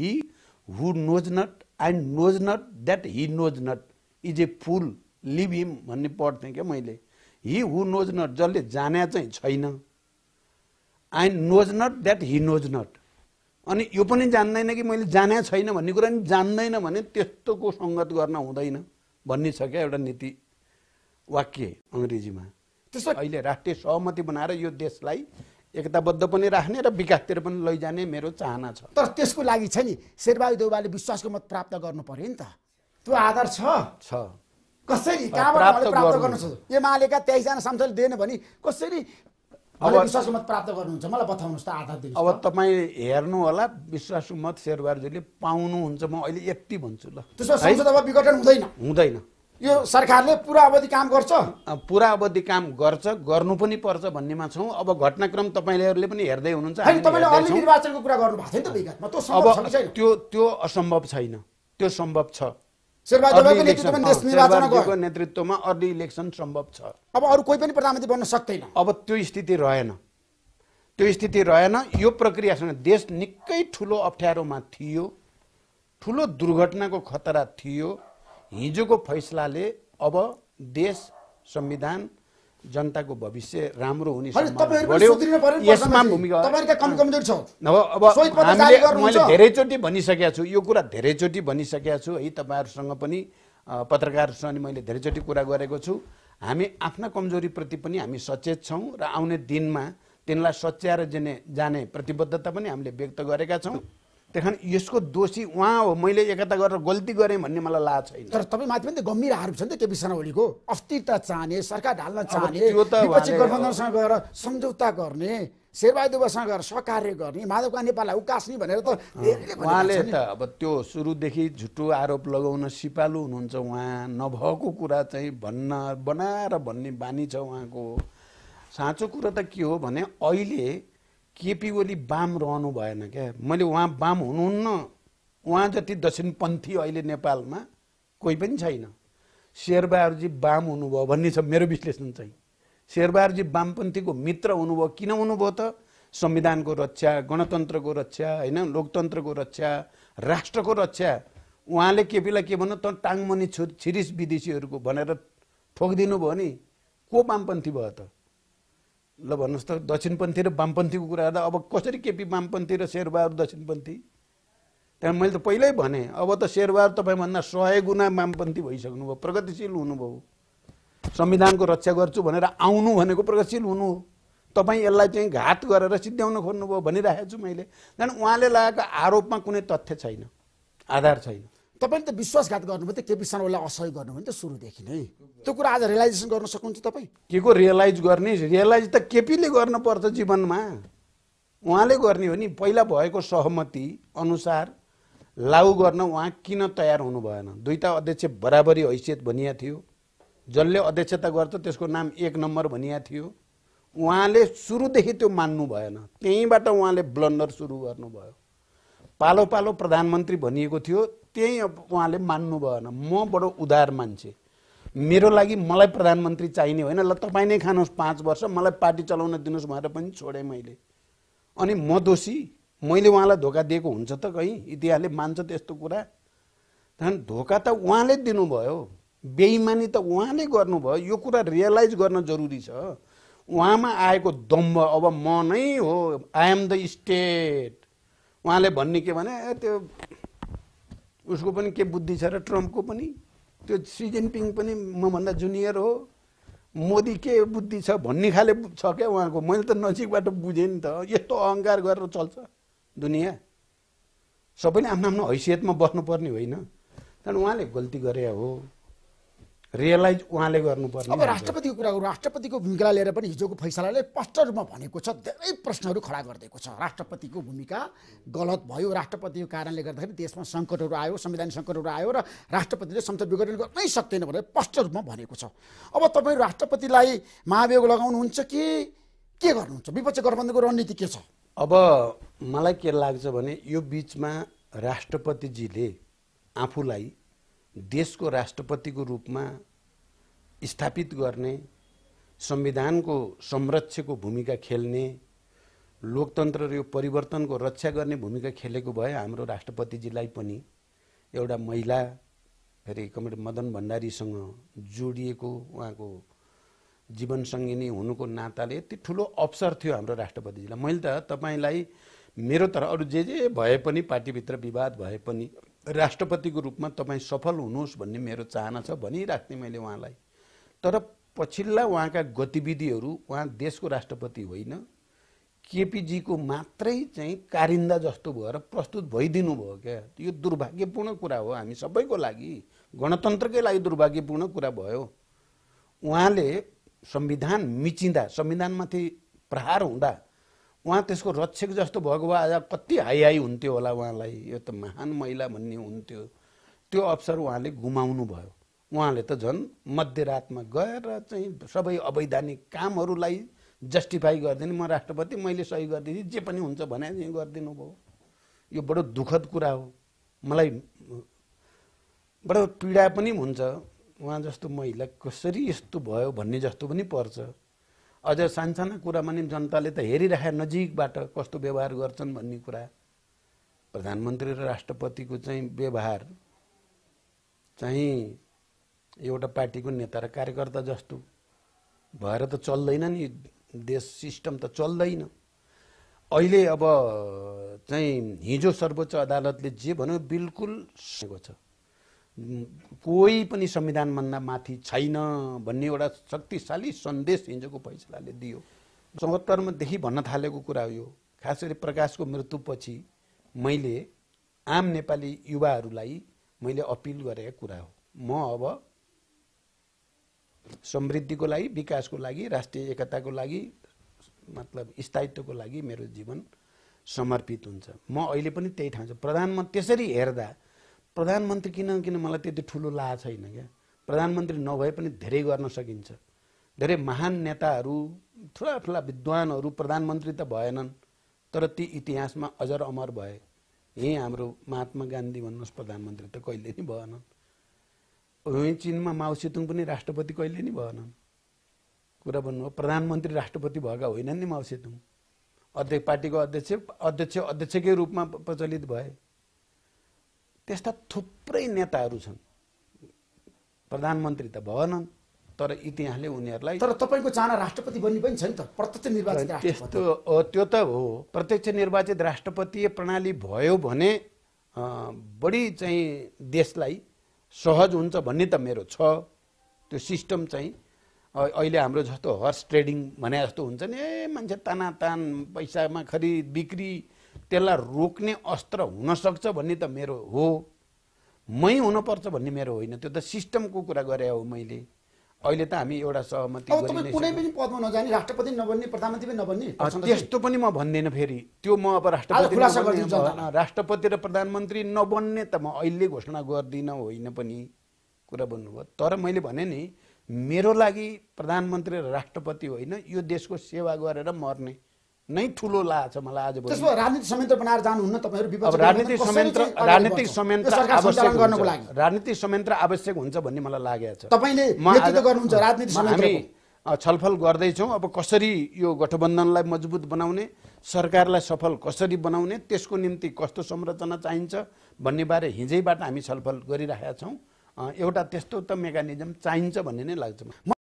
Hee who knows not and knows not that he knows not is a fool leave him भन्ने पढ्थेँ क्या मैले he who knows not जसले जाने चाहिँ छैन I knows not that he knows not अनि यो पनि जान्दैन कि मैले जाने छैन भन्ने कुरा नि जान्दैन भने त्यस्तोको सङ्गत गर्न हुँदैन भन्ने छ क्या एउटा नीति वाक्य अङ्ग्रेजीमा त्यसो अहिले राष्ट्रिय सहमति बनाएर यो देशलाई एकताबद्ध पनि राख्ने र विकासतिर पनि लैजाने मेरो चाहना छ तर त्यसको लागि छ नि शेरबहादुर देउबाले विश्वासको मत प्राप्त गर्नु पर्यो नि त त्यो आधार छ छ कसरी प्राप्त गर्नु छ एमालेका तेइसजना सांसदले दिएन भने कसरी अब विश्वासको मत प्राप्त गर्नुहुन्छ मलाई बताउनुहोस् त आधार दिनु अब तपाईँ हेर्नु होला विश्वासको मत शेरबहादुरले पाउनुहुन्छ म अहिले यति भन्छु ल त्यसो संसद विघटन हुँदैन हुँदैन यो सरकारले पुरा अवधि काम गर्छ पुरा अवधि काम गर्छ गर्नु पनि पर्छ भन्नेमा छौँ अब घटनाक्रम तपाईँले पनि हेर्दै हुनुहुन्छ निर्वाचनको कुरा गर्नु भएको छैन त्यो त्यो असम्भव छैन त्यो सम्भव छ नेतृत्वमा अर्ली इलेक्सन सम्भव छ अब अरू कोही पनि प्रधानमन्त्री बन्न सक्दैन अब त्यो स्थिति रहेन त्यो स्थिति रहेन यो प्रक्रियासँग देश निकै ठुलो अप्ठ्यारोमा थियो ठुलो दुर्घटनाको खतरा थियो हिजोको फैसलाले अब देश संविधान जनताको भविष्य राम्रो हुने यसमा भूमिका मैले धेरैचोटि भनिसकेको छु यो कुरा धेरैचोटि भनिसकेको छु है तपाईँहरूसँग पनि पत्रकारहरूसँग पनि मैले धेरैचोटि कुरा गरेको छु हामी आफ्ना कमजोरीप्रति पनि हामी सचेत छौँ र आउने दिनमा तिनलाई सच्याएर जाने जाने प्रतिबद्धता पनि हामीले व्यक्त गरेका छौँ त्यहाँ यसको दोषी उहाँ हो मैले एकता गरेर गल्ती गरेँ भन्ने मलाई लाज छैन तर तपाईँ माथि पनि त गम्भीर आरोप छ नि त केपी शर्मा अस्तित्व अस्थिरता चाहने सरकार ढाल्न चाहने गठबन्धनसँग गएर सम्झौता गर्ने शेरबहादुरसँग गएर सहकार्य गर्ने माधवका नेपाललाई उकास्ने भनेर त उहाँले त अब त्यो सुरुदेखि झुटो आरोप लगाउन सिपालु हुनुहुन्छ उहाँ नभएको कुरा चाहिँ भन्न बनाएर भन्ने बानी छ उहाँको साँचो कुरो त के हो भने अहिले केपी ओली बाम रहनु भएन क्या मैले उहाँ बाम हुनुहुन्न उहाँ जति दक्षिणपन्थी अहिले नेपालमा कोही पनि छैन शेरबहादुरजी बाम हुनुभयो भन्ने छ मेरो विश्लेषण चाहिँ शेरबहादुरजी वामपन्थीको मित्र हुनुभयो किन हुनुभयो त संविधानको रक्षा गणतन्त्रको रक्षा होइन लोकतन्त्रको रक्षा राष्ट्रको रक्षा उहाँले केपीलाई के भन्नु त टाङमनी छु छिरिस विदेशीहरूको भनेर ठोकिदिनु भयो नि को वामपन्थी भयो त ल भन्नुहोस् त दक्षिणपन्थी र वामपन्थीको कुरा गर्दा अब कसरी केपी वामपन्थी र शेरबहादुर दक्षिणपन्थी त्यहाँ मैले त पहिल्यै भनेँ अब त शेरबहादुर तपाईँभन्दा सय गुणा वामपन्थी भइसक्नुभयो प्रगतिशील हुनुभयो संविधानको रक्षा गर्छु भनेर आउनु भनेको प्रगतिशील हुनु हो तपाईँ यसलाई चाहिँ घात गरेर सिद्ध्याउन खोज्नुभयो भनिराखेको छु मैले त्यहाँदेखि उहाँले लगाएको आरोपमा कुनै तथ्य छैन आधार छैन तपाईँले त विश्वासघात गर्नुभयो त केपी शर्मालाई असहयोग गर्नुभयो नि त सुरुदेखि नै त्यो कुरा आज रियलाइजेसन गर्न सक्नुहुन्छ तपाईँ के को रियलाइज गर्ने रियलाइज त केपीले गर्नुपर्छ जीवनमा उहाँले गर्ने हो नि पहिला भएको सहमति अनुसार लागु गर्न उहाँ किन तयार हुनु भएन दुईवटा अध्यक्ष बराबरी हैसियत भनिएको थियो जसले अध्यक्षता गर्छ त्यसको नाम एक नम्बर भनिएको थियो उहाँले सुरुदेखि त्यो मान्नु भएन त्यहीँबाट उहाँले ब्लन्डर सुरु गर्नुभयो पालो पालो प्रधानमन्त्री भनिएको थियो त्यही उहाँले मान्नु भएन म बडो उदार मान्छे मेरो लागि मलाई प्रधानमन्त्री चाहिने होइन ल तपाईँ नै खानुहोस् पाँच वर्ष मलाई पार्टी चलाउन दिनुहोस् भनेर पनि छोडेँ मैले अनि म दोषी मैले उहाँलाई धोका दिएको हुन्छ त कहीँ इतिहासले मान्छ त्यस्तो कुरा झन् धोका त उहाँले दिनुभयो बेइमानी त उहाँले गर्नुभयो यो कुरा रियलाइज गर्न जरुरी छ उहाँमा आएको दम्ब अब म नै हो आई एम द स्टेट उहाँले भन्ने के भने त्यो उसको पनि के बुद्धि छ र ट्रम्पको पनि त्यो सी जिनपिङ पनि मभन्दा जुनियर हो मोदी के बुद्धि छ भन्ने खाले छ क्या उहाँको मैले त नजिकबाट बुझेँ नि त यस्तो अहङ्कार गरेर चल्छ दुनियाँ सबैले आफ्नो आफ्नो हैसियतमा बस्नुपर्ने होइन तर उहाँले गल्ती गरे हो रियलाइज उहाँले गर्नुपर्ने अब राष्ट्रपतिको कुरा गरौँ राष्ट्रपतिको भूमिकालाई लिएर पनि हिजोको फैसलाले स्पष्ट रूपमा भनेको छ धेरै प्रश्नहरू खडा गरिदिएको छ राष्ट्रपतिको भूमिका गलत भयो राष्ट्रपतिको कारणले गर्दाखेरि देशमा सङ्कटहरू आयो संविधान सङ्कटहरू आयो र राष्ट्रपतिले संसद विघटन गर्नै सक्दैन भनेर स्पष्ट रूपमा भनेको छ अब तपाईँ राष्ट्रपतिलाई महाभियोग लगाउनुहुन्छ कि के गर्नुहुन्छ विपक्ष गठबन्धनको रणनीति के छ अब मलाई के लाग्छ भने यो बिचमा राष्ट्रपतिजीले आफूलाई देशको राष्ट्रपतिको रूपमा स्थापित गर्ने संविधानको संरक्षको भूमिका खेल्ने लोकतन्त्र र यो परिवर्तनको रक्षा गर्ने भूमिका खेलेको भए हाम्रो राष्ट्रपतिजीलाई पनि एउटा महिला फेरि कमरेड मदन भण्डारीसँग जोडिएको उहाँको जीवनसङ्गिनी हुनुको नाताले यति ठुलो अवसर थियो हाम्रो राष्ट्रपतिजीलाई मैले त तपाईँलाई मेरो तर अरू जे जे भए पनि पार्टीभित्र विवाद भए पनि राष्ट्रपतिको रूपमा तपाईँ सफल हुनुहोस् भन्ने मेरो चाहना छ भनिराख्थेँ मैले उहाँलाई तर पछिल्ला उहाँका गतिविधिहरू उहाँ देशको राष्ट्रपति होइन केपिजीको मात्रै चाहिँ कारिन्दा जस्तो भएर प्रस्तुत भइदिनु भयो क्या यो दुर्भाग्यपूर्ण कुरा हो हामी सबैको लागि गणतन्त्रकै लागि दुर्भाग्यपूर्ण कुरा भयो उहाँले संविधान मिचिँदा संविधानमाथि प्रहार हुँदा उहाँ त्यसको रक्षक जस्तो भएको भए आज कति हाई हाई हुन्थ्यो होला उहाँलाई यो त महान महिला भन्ने हुन्थ्यो त्यो अवसर उहाँले गुमाउनु भयो उहाँले त झन् मध्यरातमा गएर चाहिँ सबै अवैधानिक कामहरूलाई जस्टिफाई गरिदिने म राष्ट्रपति मैले सही गरिदिने जे पनि हुन्छ भने गरिदिनु भयो यो बडो दुःखद कुरा हो मलाई बडो पीडा पनि हुन्छ उहाँ जस्तो महिला कसरी यस्तो भयो भन्ने जस्तो पनि पर्छ अझ सानसाना कुरामा नि जनताले त हेरिराखे नजिकबाट कस्तो व्यवहार गर्छन् भन्ने कुरा प्रधानमन्त्री र राष्ट्रपतिको चाहिँ व्यवहार चाहिँ एउटा पार्टीको नेता र कार्यकर्ता जस्तो भएर त चल्दैन नि देश सिस्टम त चल्दैन अहिले अब चाहिँ हिजो सर्वोच्च अदालतले जे भन्यो बिल्कुल छ कोही पनि संविधानभन्दा माथि छैन भन्ने एउटा शक्तिशाली सन्देश हिजोको फैसलाले दियो चौहत्तरमादेखि भन्न थालेको कुरा हो यो खास गरी प्रकाशको मृत्युपछि मैले आम नेपाली युवाहरूलाई मैले अपिल गरेको कुरा हो म अब समृद्धिको लागि विकासको लागि राष्ट्रिय एकताको लागि मतलब स्थायित्वको लागि मेरो जीवन समर्पित हुन्छ म अहिले पनि त्यही ठाउँ छ प्रधानमा त्यसरी हेर्दा प्रधानमन्त्री किन किन मलाई त्यति ठुलो ला छैन क्या प्रधानमन्त्री नभए पनि धेरै गर्न सकिन्छ धेरै महान नेताहरू ठुला ठुला विद्वानहरू प्रधानमन्त्री त भएनन् तर ती इतिहासमा अजर अमर भए यहीँ हाम्रो महात्मा गान्धी भन्नुहोस् प्रधानमन्त्री त कहिले नि भएनन् यहीँ चिनमा माउसितुङ पनि राष्ट्रपति कहिले नि भएनन् कुरा भन्नुभयो प्रधानमन्त्री राष्ट्रपति भएका होइनन् नि माउसितुङ अध्यक्ष पार्टीको अध्यक्ष अध्यक्ष अध्यक्षकै रूपमा प्रचलित भए त्यस्ता थुप्रै नेताहरू छन् प्रधानमन्त्री त भएनन् तर इतिहासले उनीहरूलाई तर तपाईँको चाना राष्ट्रपति बन्ने पनि छ नि त प्रत्यक्ष निर्वाचित त्यस्तो त्यो त हो प्रत्यक्ष निर्वाचित राष्ट्रपति प्रणाली भयो भने बढी चाहिँ देशलाई सहज हुन्छ भन्ने त मेरो छ त्यो सिस्टम चाहिँ अहिले हाम्रो जस्तो हर्स ट्रेडिङ भने जस्तो हुन्छ नि ए मान्छे तानातान पैसामा खरिद बिक्री त्यसलाई रोक्ने अस्त्र हुनसक्छ भन्ने त मेरो हो मै हुनुपर्छ भन्ने मेरो होइन त्यो त सिस्टमको कुरा गरे हो मैले अहिले त हामी एउटा सहमति कुनै पनि पदमा नजाने राष्ट्रपति नबन्ने प्रधानमन्त्री पनि नबन्ने त्यस्तो पनि म भन्दिनँ फेरि त्यो म अब राष्ट्रपति राष्ट्रपति र प्रधानमन्त्री नबन्ने त म अहिले घोषणा गर्दिनँ होइन पनि कुरा भन्नुभयो तर मैले भने नि मेरो लागि प्रधानमन्त्री र राष्ट्रपति होइन यो देशको सेवा गरेर मर्ने नै ठुलो लाग्छ मलाई आज त्यसमा राजनीतिक संयन्त्र बनाएर जानुहुन्न तपाईँहरू अब राजनीतिक संयन्त्र राजनीतिक संयन्त्र आवश्यक गर्नको लागि राजनीतिक संयन्त्र आवश्यक हुन्छ भन्ने मलाई लागेको छ तपाईँले नेतृत्व गर्नुहुन्छ राजनीतिक हामी छलफल गर्दैछौँ अब कसरी यो गठबन्धनलाई मजबुत बनाउने सरकारलाई सफल कसरी बनाउने त्यसको निम्ति कस्तो संरचना चाहिन्छ भन्ने बारे हिजैबाट हामी छलफल गरिरहेका छौँ एउटा त्यस्तो त मेकानिजम चाहिन्छ भन्ने नै लाग्छ